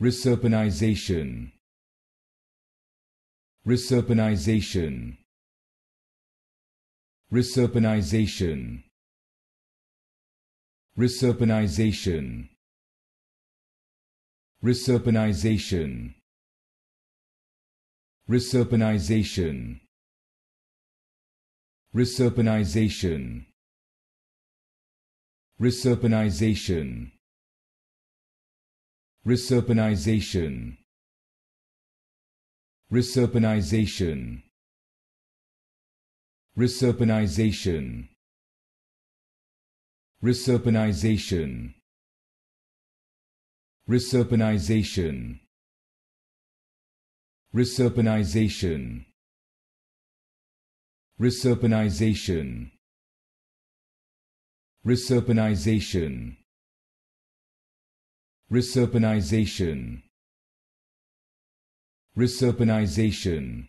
reserpenization reserpenization reserpenization reserpenization reserpenization reserpenization reserpenization reserpenization reserpinization reserpinization reserpinization reserpinization reserpinization reserpinization reserpinization reserpinization Reserpenization. Reserpenization.